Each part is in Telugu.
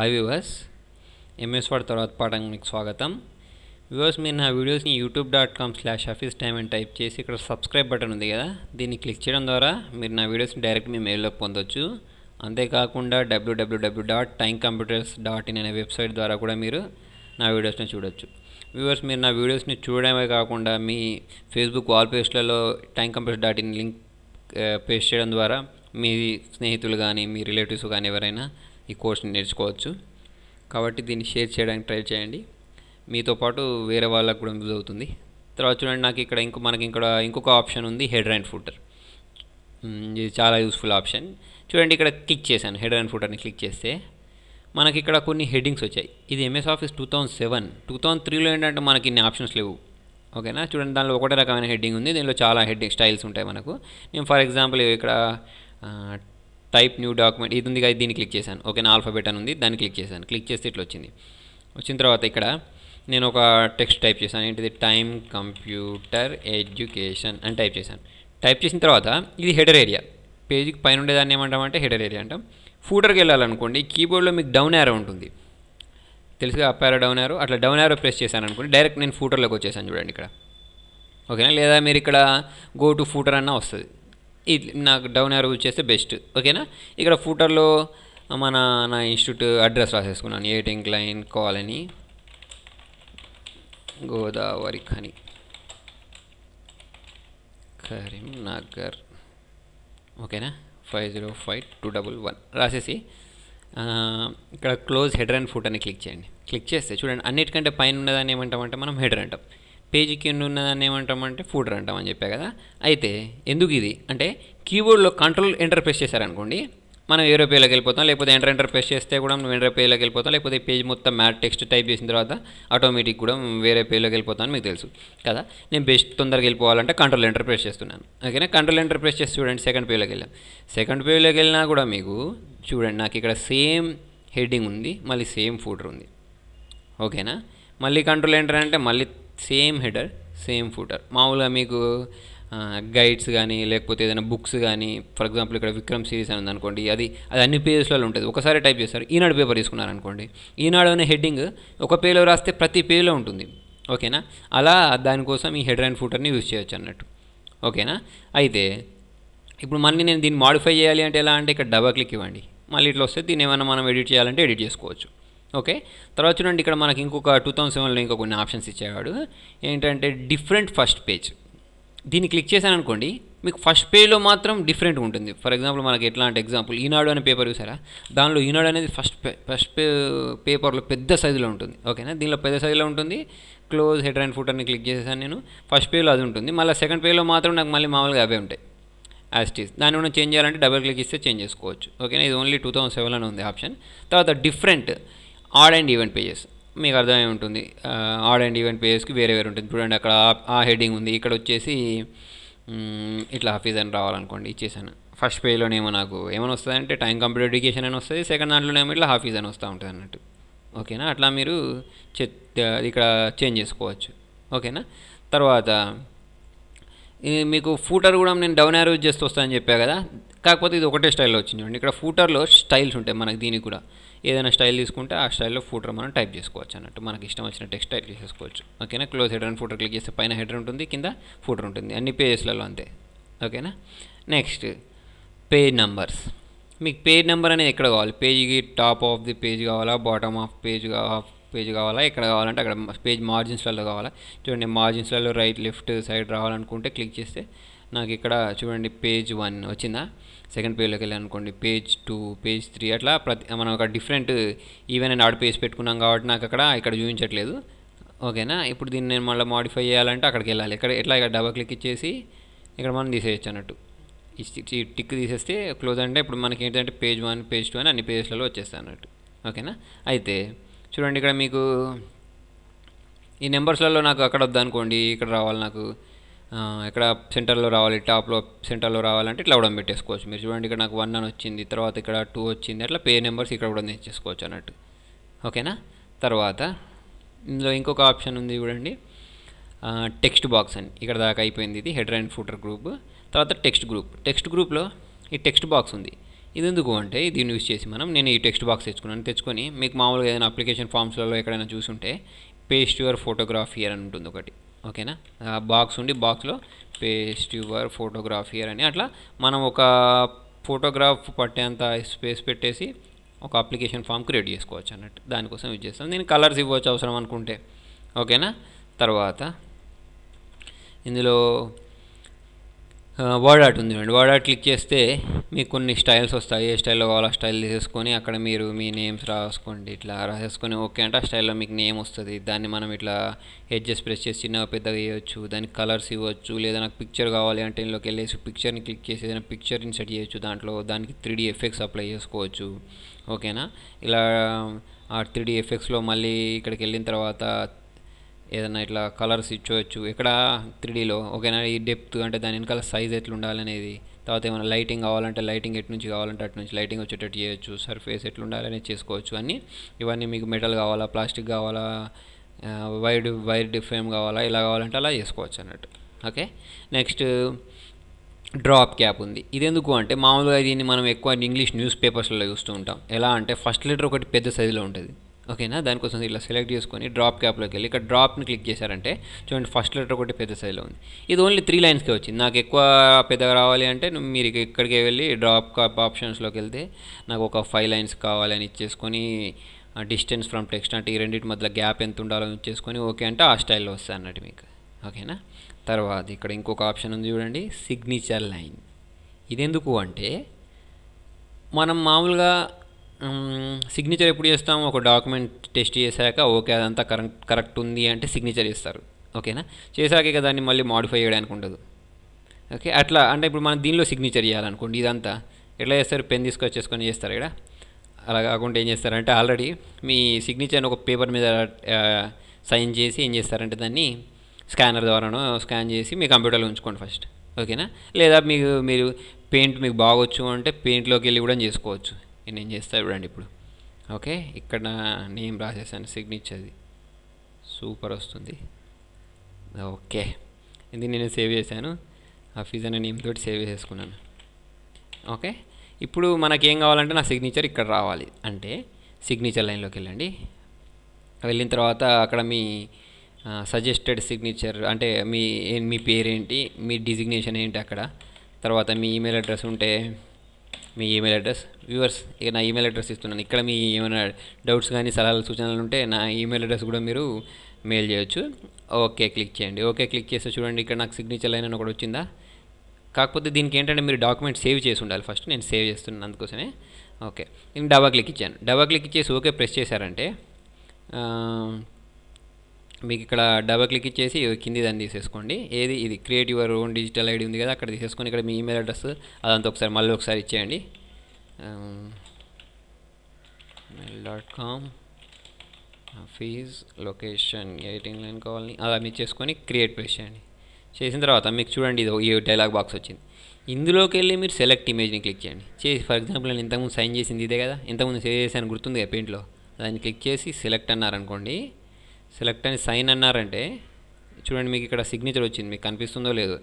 హాయ్ వ్యూవర్స్ ఎంఎస్ వాడ్ తర్వాత పాఠానికి స్వాగతం వ్యూవర్స్ మీరు నా వీడియోస్ని YouTube dot com slash office time అని టైప్ చేసి ఇక్కడ సబ్స్క్రైబ్ బటన్ ఉంది కదా దీన్ని క్లిక్ చేయడం ద్వారా మీరు నా వీడియోస్ని డైరెక్ట్ మీ మెయిల్లో పొందొచ్చు అంతేకాకుండా W W W dot time computers dot in అనే వెబ్సైట్ ద్వారా కూడా మీరు నా వీడియోస్ని చూడొచ్చు వ్యూవర్స్ మీరు నా వీడియోస్ని చూడడమే కాకుండా మీ ఫేస్బుక్ వాల్ పేజ్లలో time computers dot in link paste చేయడం ద్వారా మీ స్నేహితులు కానీ మీ రిలేటివ్స్ కానీ ఎవరైనా ఈ కోర్స్ని నేర్చుకోవచ్చు కాబట్టి దీన్ని షేర్ చేయడానికి ట్రై చేయండి మీతో పాటు వేరే వాళ్ళకు కూడా యూజ్ అవుతుంది తర్వాత చూడండి నాకు ఇక్కడ ఇంకో మనకి ఇక్కడ ఇంకొక ఆప్షన్ ఉంది హెడ్ అండ్ ఫుటర్ ఇది చాలా యూస్ఫుల్ ఆప్షన్ చూడండి ఇక్కడ క్లిక్ చేశాను హెడర్ అండ్ ఫుటర్ని క్లిక్ చేస్తే మనకి ఇక్కడ కొన్ని హెడ్డింగ్స్ వచ్చాయి ఇది MS office two thousand seven two thousand త్రీలో ఏంటంటే మనకి ఇన్ని ఆప్షన్స్ లేవు ఓకేనా చూడండి దానిలో ఒకటే రకమైన హెడ్డింగ్ ఉంది దీనిలో చాలా హెడ్డింగ్ స్టైల్స్ ఉంటాయి మనకు నేను ఫర్ ఎగ్జాంపుల్ ఇక్కడ టైప్ న్యూ డాక్యుమెంట్ ఇది ఉంది కదా దీన్ని క్లిక్ చేశాను ఓకేనా ఆల్ఫాబెట్ అని ఉంది దాన్ని క్లిక్ చేశాను క్లిక్ చేస్తే ఇట్లా వచ్చింది వచ్చిన తర్వాత ఇక్కడ నేను ఒక టెక్స్ట్ టైప్ చేశాను ఏంటిది టైమ్ కంప్యూటర్ ఎడ్యుకేషన్ అని టైప్ చేశాను టైప్ చేసిన తర్వాత ఇది హెడర్ ఏరియా పేజీకి పైన ఉండేదాన్ని ఏమంటామంటే హెడర్ ఏరియా అంటాం ఫూటర్కి వెళ్ళాలనుకోండి కీబోర్డ్లో మీకు డౌన్ యారో ఉంటుంది తెలుసుగా అప్ యారో డౌన్ యారో అట్లా డౌన్ యారో ప్రెస్ చేశాను అనుకోండి డైరెక్ట్ నేను ఫూటర్లోకి వచ్చేసాను చూడండి ఇక్కడ ఓకేనా లేదా మీరు ఇక్కడ గో టు ఫూటర్ అన్న వస్తుంది నాకు డౌన్ ఎవరు యూజ్ చేస్తే బెస్ట్ ఓకేనా ఇక్కడ ఫూటర్లో మన నా ఇన్స్టిట్యూట్ అడ్రస్ రాసేసుకున్నాను eight line colony Godavarikhani Karimnagar ఓకేనా five zero five two double one రాసేసి ఇక్కడ క్లోజ్ హెడర్ అండ్ ఫుట్ అని క్లిక్ చేయండి క్లిక్ చేస్తే చూడండి అన్నిటికంటే పైన ఉన్నదాన్ని ఏమంటామంటే మనం హెడర్ అంటాం పేజీకి కింద ఉన్న దాన్ని ఏమంటామంటే ఫూటర్ అంటామని చెప్పా కదా అయితే ఎందుకు ఇది అంటే కీబోర్డ్లో కంట్రోల్ ఎంటర్ ప్రెస్ చేశారనుకోండి మనం ఏరో పేలోకి వెళ్ళిపోతాం లేకపోతే ఎంటర్ ఎంటర్ ప్రెస్ చేస్తే కూడా మనం ఎంటర్ పేలోకి వెళ్ళిపోతాం లేకపోతే పేజ్ మొత్తం మ్యాట్ టెక్స్ట్ టైప్ చేసిన తర్వాత ఆటోమేటిక్ కూడా వేరే పేలోకి వెళ్ళిపోతామని మీకు తెలుసు కదా నేను బెస్ట్ తొందరగా వెళ్ళిపోవాలంటే కంట్రోల్ ఎంటర్ ప్రెస్ చేస్తున్నాను ఓకేనా కంట్రోల్ ఎంటర్ ప్రెస్ చేసి చూడండి సెకండ్ పేలోకి వెళ్ళాం సెకండ్ పేలోకి వెళ్ళినా కూడా మీకు చూడండి నాకు ఇక్కడ సేమ్ హెడ్డింగ్ ఉంది మళ్ళీ సేమ్ ఫూటర్ ఉంది ఓకేనా మళ్ళీ కంట్రోల్ ఎంటర్ అంటే మళ్ళీ సేమ్ హెడర్ సేమ్ ఫూటర్ మామూలుగా మీకు గైడ్స్ కానీ లేకపోతే ఏదైనా బుక్స్ కానీ ఫర్ ఎగ్జాంపుల్ ఇక్కడ విక్రమ్ సిరీస్ అని ఉందనుకోండి అది అది అన్ని పేజెస్లలో ఉంటుంది ఒకసారి టైప్ చేస్తారు ఈనాడు పేపర్ తీసుకున్నారనుకోండి ఈనాడు అనే హెడ్డింగ్ ఒక పేలో రాస్తే ప్రతి పేలో ఉంటుంది ఓకేనా అలా దానికోసం ఈ హెడర్ అండ్ ఫూటర్ని యూజ్ చేయొచ్చు అన్నట్టు ఓకేనా అయితే ఇప్పుడు మళ్ళీ నేను దీన్ని మాడిఫై చేయాలి అంటే ఎలా అంటే ఇక్కడ డబల్ క్లిక్ ఇవ్వండి మళ్ళీ ఇట్లా వస్తే దీన్ని ఏమైనా మనం ఎడిట్ చేయాలంటే ఎడిట్ చేసుకోవచ్చు ఓకే తర్వాత చూడండి ఇక్కడ మనకి ఇంకొక టూ థౌసండ్ సెవెన్లో ఇంకొక కొన్ని ఆప్షన్స్ ఇచ్చేవాడు ఏంటంటే డిఫరెంట్ ఫస్ట్ పేజ్ దీన్ని క్లిక్ చేశాను అనుకోండి మీకు ఫస్ట్ పేజ్లో మాత్రం డిఫరెంట్ ఉంటుంది ఫర్ ఎగ్జాంపుల్ మనకి ఎట్లాంటి ఎగ్జాంపుల్ ఈనాడు అనే పేపర్ చూసారా దానిలో ఈనాడు అనేది ఫస్ట్ ఫస్ట్ పే పేపర్లో పెద్ద సైజులో ఉంటుంది ఓకేనా దీనిలో పెద్ద సైజులో ఉంటుంది క్లోజ్ హెడ్ అండ్ ఫుట్ అని క్లిక్ చేసేసాను నేను ఫస్ట్ పేజ్లో అది ఉంటుంది మళ్ళీ సెకండ్ పేజ్లో మాత్రం నాకు మళ్ళీ మామూలుగా అవే ఉంటాయి యాస్టీస్ దాని ఉన్న చేంజ్ చేయాలంటే డబుల్ క్లిక్ ఇస్తే చేంజ్ చేసుకోవచ్చు ఓకేనా ఇది ఓన్లీ టూ థౌసండ్ సెవెన్ అని ఉంది ఆప్షన్ తర్వాత different odd and even pages మీకు అర్థమై ఉంటుంది ఆడ్ అండ్ ఈవెంట్ పేజెస్కి వేరే వేరే ఉంటుంది చూడండి అక్కడ ఆ హెడ్డింగ్ ఉంది ఇక్కడ వచ్చేసి ఇట్లా హఫీజ్ అని రావాలనుకోండి ఇచ్చేసాను ఫస్ట్ పేజ్లోనేమో నాకు ఏమైనా వస్తుందంటే టైం కంప్యూటర్ ఎడ్యుకేషన్ అని వస్తుంది సెకండ్ దాంట్లోనేమో ఇట్లా హాఫీజ్ అని వస్తూ ఉంటుంది అన్నట్టు ఓకేనా అట్లా మీరు ఇక్కడ చేంజ్ చేసుకోవచ్చు ఓకేనా తర్వాత మీకు ఫూటర్ కూడా నేను డౌన్ యారో చేస్తూ వస్తానని చెప్పా కదా కాకపోతే ఇది ఒకటే స్టైల్లో వచ్చింది చూడండి ఇక్కడ ఫూటర్లో స్టైల్స్ ఉంటాయి మనకి దీనికి కూడా ఏదైనా స్టైల్ తీసుకుంటే ఆ స్టైల్లో ఫూటర్ మనం టైప్ చేసుకోవచ్చు అన్నట్టు మనకి ఇష్టం వచ్చిన టెక్స్ట్ టైప్ చేసేసుకోవచ్చు ఓకేనా close header and footer click చేస్తే పైన హెడర్ ఉంటుంది కింద ఫూటర్ ఉంటుంది అన్ని పేజెస్లలో అంతే ఓకేనా నెక్స్ట్ పేజ్ నెంబర్స్ మీకు పేజ్ నెంబర్ అనేది ఎక్కడ కావాలి పేజ్కి టాప్ ఆఫ్ ది పేజ్ కావాలా bottom of page of page కావాలా ఎక్కడ కావాలంటే అక్కడ పేజ్ మార్జిన్స్లలో కావాలా చూడండి మార్జిన్స్లలో రైట్ లెఫ్ట్ సైడ్ రావాలనుకుంటే క్లిక్ చేస్తే నాకు ఇక్కడ చూడండి పేజ్ వన్ వచ్చిందా సెకండ్ పేజ్లోకి వెళ్ళాను అనుకోండి పేజ్ టూ పేజ్ త్రీ అట్లా ప్రతి మనం ఒక different even and odd page పెట్టుకున్నాం కాబట్టి నాకు అక్కడ ఇక్కడ చూపించట్లేదు ఓకేనా ఇప్పుడు దీన్ని నేను మళ్ళీ మాడిఫై చేయాలంటే అక్కడికి వెళ్ళాలి ఇక్కడ ఎట్లా ఇక్కడ డబల్ క్లిక్ ఇచ్చేసి ఇక్కడ మనం తీసేయచ్చు అన్నట్టు ఈ టిక్ తీసేస్తే క్లోజ్ అంటే ఇప్పుడు మనకి ఏంటంటే పేజ్ వన్ పేజ్ టూ అని అన్ని పేజెస్లలో వచ్చేస్తాయి అన్నట్టు ఓకేనా అయితే చూడండి ఇక్కడ మీకు ఈ నెంబర్స్లలో నాకు అక్కడ వద్దనుకోండి ఇక్కడ రావాలి నాకు ఇక్కడ సెంటర్లో రావాలి టాప్లో సెంటర్లో రావాలంటే ఇట్లా కూడా పెట్టేసుకోవచ్చు మీరు చూడండి ఇక్కడ నాకు వన్ అని వచ్చింది తర్వాత ఇక్కడ టూ వచ్చింది అట్లా పే నెంబర్స్ ఇక్కడ కూడా తెచ్చేసుకోవచ్చు అన్నట్టు ఓకేనా తర్వాత ఇందులో ఇంకొక ఆప్షన్ ఉంది చూడండి టెక్స్ట్ బాక్స్ అని ఇక్కడ దాకా అయిపోయింది ఇది హెడర్ అండ్ ఫూటర్ గ్రూప్ తర్వాత టెక్స్ట్ గ్రూప్ టెక్స్ట్ గ్రూప్లో ఈ టెక్స్ట్ బాక్స్ ఉంది ఇది ఎందుకు అంటే దీన్ని యూజ్ చేసి మనం నేను ఈ టెక్స్ట్ బాక్స్ తెచ్చుకున్నాను తెచ్చుకొని మీకు మామూలుగా ఏదైనా అప్లికేషన్ ఫామ్స్లలో ఎక్కడైనా చూసుంటే పేస్ట్ యువర్ ఫోటోగ్రాఫీ అని ఉంటుంది ఒకటి ఓకేనా బాక్స్ ఉండి బాక్స్లో పేస్ట్ యువర్ ఫోటోగ్రాఫియర్ అని అట్లా మనం ఒక ఫోటోగ్రాఫ్ పట్టేంత స్పేస్ పెట్టేసి ఒక అప్లికేషన్ ఫామ్ క్రియేట్ చేసుకోవచ్చు అన్నట్టు దానికోసం యూజ్ చేస్తాం నేను కలర్స్ ఇవ్వచ్చు అవసరం అనుకుంటే ఓకేనా తర్వాత ఇందులో వర్డ్ ఆర్ట్ ఉంది అండి వర్డ్ ఆర్ట్ క్లిక్ చేస్తే మీకు కొన్ని స్టైల్స్ వస్తాయి ఏ స్టైల్లో కావాలో ఆ స్టైల్ తీసేసుకొని అక్కడ మీరు మీ నేమ్స్ రాసుకోండి ఇట్లా రాసేసుకొని ఓకే అంటే ఆ స్టైల్లో మీకు నేమ్ వస్తుంది దాన్ని మనం ఇట్లా హెడ్జెస్ ప్రెస్ చేసి చిన్న పెద్దగా ఇవ్వచ్చు దానికి కలర్స్ ఇవ్వచ్చు లేదా నాకు పిక్చర్ కావాలి అంటే ఇందులోకి వెళ్ళేసి పిక్చర్ని క్లిక్ చేసి ఏదైనా పిక్చర్ ఇన్సెట్ చేయొచ్చు దాంట్లో దానికి త్రీ డీ ఎఫెక్ట్స్ అప్లై చేసుకోవచ్చు ఓకేనా ఇలా ఆ త్రీ డీ ఎఫెక్ట్స్లో మళ్ళీ ఇక్కడికి వెళ్ళిన తర్వాత ఏదైనా ఇట్లా కలర్స్ ఇచ్చవచ్చు ఇక్కడ త్రీడీలో ఓకేనా ఈ డెప్త్ అంటే దాని వెనకాల సైజ్ ఎట్లా ఉండాలనేది తర్వాత ఏమైనా లైటింగ్ కావాలంటే లైటింగ్ ఎటు నుంచి కావాలంటే అటు నుంచి లైటింగ్ వచ్చేటట్టు చేయొచ్చు సర్ఫేస్ ఎట్లుండాలనే చేసుకోవచ్చు అని ఇవన్నీ మీకు మెటల్ కావాలా ప్లాస్టిక్ కావాలా వైర్ వైర్ ఫ్రేమ్ కావాలా ఇలా కావాలంటే అలా చేసుకోవచ్చు అన్నట్టు ఓకే నెక్స్ట్ డ్రాప్ క్యాప్ ఉంది ఇది ఎందుకు అంటే మామూలుగా దీన్ని మనం ఎక్కువ ఇంగ్లీష్ న్యూస్ పేపర్స్లో చూస్తూ ఉంటాం ఎలా అంటే ఫస్ట్ లెటర్ ఒకటి పెద్ద సైజులో ఉంటుంది ఓకేనా దానికోసం ఇలా సెలెక్ట్ చేసుకొని డ్రాప్ క్యాప్లోకి వెళ్ళి ఇక్కడ డ్రాప్ని క్లిక్ చేశారంటే చూడండి ఫస్ట్ లెటర్ ఒకటి పెద్ద సైజులో ఉంది ఇది ఓన్లీ త్రీ లైన్స్కే వచ్చింది నాకు ఎక్కువ పెద్దగా రావాలి అంటే మీరు ఇక్కడికే వెళ్ళి డ్రాప్ క్యాప్ ఆప్షన్స్లోకి వెళ్తే నాకు ఒక ఫైవ్ లైన్స్ కావాలని ఇచ్చేసుకొని డిస్టెన్స్ ఫ్రమ్ టెక్స్ట్ అంటే ఈ రెండింటి మధ్యలో గ్యాప్ ఎంత ఉండాలో ఇచ్చేసుకొని ఓకే అంటే ఆ స్టైల్లో వస్తాయి అన్నట్టు మీకు ఓకేనా తర్వాత ఇక్కడ ఇంకొక ఆప్షన్ ఉంది చూడండి సిగ్నేచర్ లైన్ ఇదెందుకు అంటే మనం మామూలుగా సిగ్నేచర్ ఎప్పుడు చేస్తాము ఒక డాక్యుమెంట్ టెస్ట్ చేశాక ఓకే అదంతా కరెక్ట్ కరెక్ట్ ఉంది అంటే సిగ్నేచర్ చేస్తారు ఓకేనా చేశాకే కదా దాన్ని మళ్ళీ మాడిఫై చేయడానికి ఉండదు ఓకే అట్లా అంటే ఇప్పుడు మనం దీనిలో సిగ్నేచర్ చేయాలనుకోండి ఇదంతా ఎట్లా చేస్తారు పెన్ తీసుకొచ్చేసుకొని చేస్తారు ఇక్కడ అలా కాకుండా ఏం చేస్తారంటే ఆల్రెడీ మీ సిగ్నేచర్ని ఒక పేపర్ మీద సైన్ చేసి ఏం చేస్తారంటే దాన్ని స్కానర్ ద్వారానో స్కాన్ చేసి మీ కంప్యూటర్లో ఉంచుకోండి ఫస్ట్ ఓకేనా లేదా మీకు మీరు పెయింట్ మీకు బాగొచ్చు అంటే పెయింట్లోకి వెళ్ళి కూడా చేసుకోవచ్చు నేను ఏం చేస్తా చూడండి ఇప్పుడు ఓకే ఇక్కడ నేమ్ రాసేసాను సిగ్నేచర్ది సూపర్ వస్తుంది ఓకే ఇది నేను సేవ్ చేశాను ఆ ఫీజ్ అనే నేమ్ తోటి సేవ్ చేసుకున్నాను ఓకే ఇప్పుడు మనకేం కావాలంటే నా సిగ్నేచర్ ఇక్కడ రావాలి అంటే సిగ్నేచర్ లైన్లోకి వెళ్ళండి వెళ్ళిన తర్వాత అక్కడ మీ సజెస్టెడ్ సిగ్నేచర్ అంటే మీ మీ పేరేంటి మీ డిజిగ్నేషన్ ఏంటి అక్కడ తర్వాత మీ ఈమెయిల్ అడ్రస్ ఉంటే మీ ఈమెయిల్ అడ్రస్ వ్యూవర్స్ ఇక నా ఈమెయిల్ అడ్రస్ ఇస్తున్నాను ఇక్కడ మీ ఏమైనా డౌట్స్ కానీ సలహాలు సూచనలు ఉంటే నా ఈమెయిల్ అడ్రస్ కూడా మీరు మెయిల్ చేయొచ్చు ఓకే క్లిక్ చేయండి ఓకే క్లిక్ చేస్తే చూడండి ఇక్కడ నాకు సిగ్నేచర్ లైన్ అని ఒకటి వచ్చిందా కాకపోతే దీనికి ఏంటంటే మీరు డాక్యుమెంట్ సేవ్ చేసి ఉండాలి ఫస్ట్ నేను సేవ్ చేస్తున్నాను అందుకోసమే ఓకే నేను డబా క్లిక్ ఇచ్చాను డబా క్లిక్ చేసి ఓకే ప్రెస్ చేశారంటే మీకు ఇక్కడ డబల్ క్లిక్ ఇచ్చేసి కింది దాన్ని తీసేసుకోండి ఏది ఇది create your own digital ID ఉంది కదా అక్కడ తీసేసుకొని ఇక్కడ మీ ఈమెయిల్ అడ్రస్ అదంతా ఒకసారి మళ్ళీ ఒకసారి ఇచ్చేయండి మెయిల్ డాట్ కామ్ ఫీజ్ లొకేషన్ ఎయిటీన్ నైన్ కావాలని అలా మీరు చేసుకొని క్రియేట్ ప్రెస్ చేయండి చేసిన తర్వాత మీకు చూడండి ఇది ఈ డైలాగ్ బాక్స్ వచ్చింది ఇందులోకి వెళ్ళి మీరు సెలెక్ట్ ఇమేజ్ని క్లిక్ చేయండి చేసి ఫర్ ఎగ్జాంపుల్ నేను ఇంతకుముందు సైన్ చేసింది ఇదే కదా ఇంతకుముందు సేవ్ చేశాను గుర్తుంది కదా పెయింట్లో దాన్ని క్లిక్ చేసి సెలెక్ట్ అన్నారనుకోండి సెలెక్ట్ అని సైన్ అన్నారంటే చూడండి మీకు ఇక్కడ సిగ్నేచర్ వచ్చింది మీకు కనిపిస్తుందో లేదో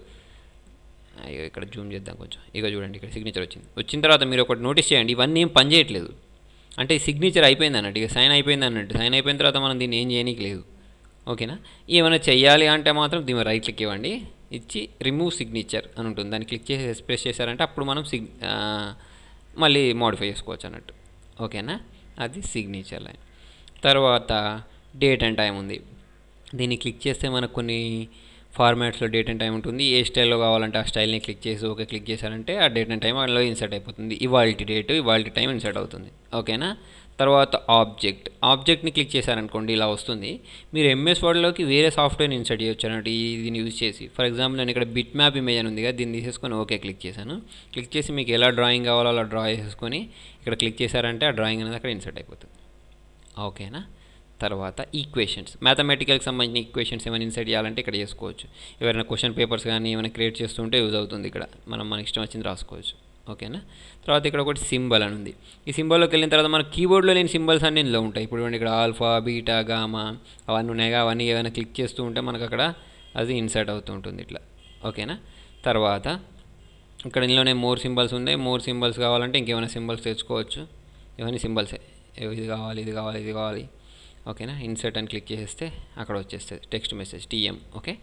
అయ్యో ఇక్కడ జూమ్ చేద్దాం కొంచెం ఇక చూడండి ఇక్కడ సిగ్నేచర్ వచ్చింది వచ్చిన తర్వాత మీరు ఒకటి నోటీస్ చేయండి ఇవన్నీ ఏం పని చేయట్లేదు అంటే సిగ్నేచర్ అయిపోయింది అన్నట్టు ఇక సైన్ అయిపోయింది అన్నట్టు సైన్ అయిపోయిన తర్వాత మనం దీన్ని ఏం చేయనీకి లేదు ఓకేనా ఏమైనా చెయ్యాలి అంటే మాత్రం దీని రైట్ క్లిక్ ఇవ్వండి ఇచ్చి రిమూవ్ సిగ్నేచర్ అని ఉంటుంది దాన్ని క్లిక్ చేసి ఎక్స్ప్రెస్ చేశారంటే అప్పుడు మనం సిగ్ మళ్ళీ మోడిఫై చేసుకోవచ్చు అన్నట్టు ఓకేనా అది సిగ్నేచర్ లైన్ తర్వాత డేట్ అండ్ టైం ఉంది దీన్ని క్లిక్ చేస్తే మనకు కొన్ని ఫార్మాట్స్లో డేట్ అండ్ టైం ఉంటుంది ఏ స్టైల్లో కావాలంటే ఆ స్టైల్ని క్లిక్ చేసి ఓకే క్లిక్ చేశారంటే ఆ డేట్ అండ్ టైం అందులో ఇన్సర్ట్ అయిపోతుంది ఇవాల్టి డేట్ ఇవాల్టీ టైం ఇన్సర్ట్ అవుతుంది ఓకేనా తర్వాత ఆబ్జెక్ట్ ఆబ్జెక్ట్ని క్లిక్ చేశారనుకోండి ఇలా వస్తుంది మీరు ఎంఎస్ వర్డ్లోకి వేరే సాఫ్ట్వేర్ని ఇన్సర్ట్ చేయొచ్చు అన్నట్టు దీన్ని యూజ్ చేసి ఫర్ ఎగ్జాంపుల్ నేను ఇక్కడ బిట్ మ్యాప్ ఇమేజ్ అని ఉంది కదా దీన్ని తీసేసుకొని ఓకే క్లిక్ చేశాను క్లిక్ చేసి మీకు ఎలా డ్రాయింగ్ కావాలో అలా డ్రా చేసుకొని ఇక్కడ క్లిక్ చేశారంటే ఆ డ్రాయింగ్ అనేది అక్కడ ఇన్సర్ట్ అయిపోతుంది ఓకేనా తర్వాత ఈక్వేషన్స్ మ్యాథమెటికల్కి సంబంధించిన ఈక్వేషన్స్ ఏమైనా ఇన్సైట్ చేయాలంటే ఇక్కడ చేసుకోవచ్చు ఎవరైనా క్వశ్చన్ పేపర్స్ కానీ ఏమైనా క్రియేట్ చేస్తుంటే యూజ్ అవుతుంది ఇక్కడ మనం మన ఇష్టం వచ్చింది రాసుకోవచ్చు ఓకేనా తర్వాత ఇక్కడ ఒకటి సింబల్ అని ఉంది ఈ సింబల్లోకి వెళ్ళిన తర్వాత మన కీబోర్డ్లో లేని సింబల్స్ అన్ని ఇందులో ఉంటాయి ఇప్పుడు ఇక్కడ ఆల్ఫా బీటా గామా అవన్నీ ఉన్నాయిగా అవన్నీ ఏమైనా క్లిక్ చేస్తూ ఉంటే మనకు అక్కడ అది ఇన్సర్ట్ అవుతూ ఉంటుంది ఇట్లా ఓకేనా తర్వాత ఇక్కడ ఇందులోనే మోర్ సింబల్స్ ఉన్నాయి మోర్ సింబల్స్ కావాలంటే ఇంకేమైనా సింబల్స్ తెచ్చుకోవచ్చు ఇవన్నీ సింబల్సే ఇది కావాలి ఇది కావాలి ఇది కావాలి ఓకేనా ఇన్సర్ట్ అని క్లిక్ చేసేస్తే అక్కడ వచ్చేస్తుంది text message TM okay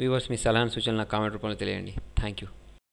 viewers మీ సలహా సూచనలు కామెంట్ రూపంలో తెలియండి థ్యాంక్ యూ